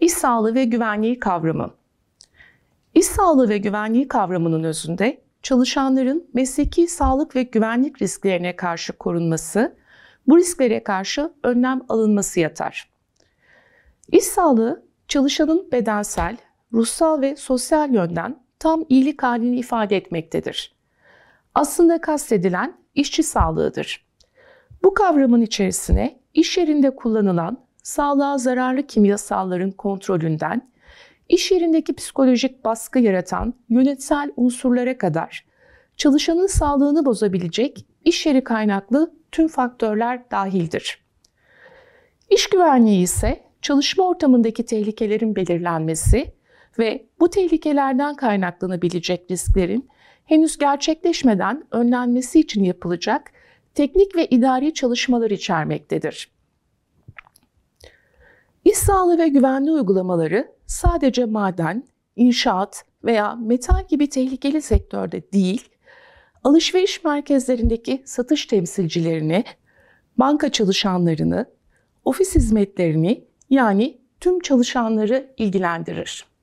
İş sağlığı ve güvenliği kavramı. İş sağlığı ve güvenliği kavramının özünde çalışanların mesleki sağlık ve güvenlik risklerine karşı korunması, bu risklere karşı önlem alınması yatar. İş sağlığı, çalışanın bedensel, ruhsal ve sosyal yönden tam iyilik halini ifade etmektedir. Aslında kastedilen işçi sağlığıdır. Bu kavramın içerisine iş yerinde kullanılan sağlığa zararlı kimyasalların kontrolünden, iş yerindeki psikolojik baskı yaratan yönetsel unsurlara kadar çalışanın sağlığını bozabilecek iş yeri kaynaklı tüm faktörler dahildir. İş güvenliği ise çalışma ortamındaki tehlikelerin belirlenmesi ve bu tehlikelerden kaynaklanabilecek risklerin henüz gerçekleşmeden önlenmesi için yapılacak teknik ve idari çalışmalar içermektedir. İş sağlığı ve güvenli uygulamaları sadece maden, inşaat veya metal gibi tehlikeli sektörde değil, alışveriş merkezlerindeki satış temsilcilerini, banka çalışanlarını, ofis hizmetlerini yani tüm çalışanları ilgilendirir.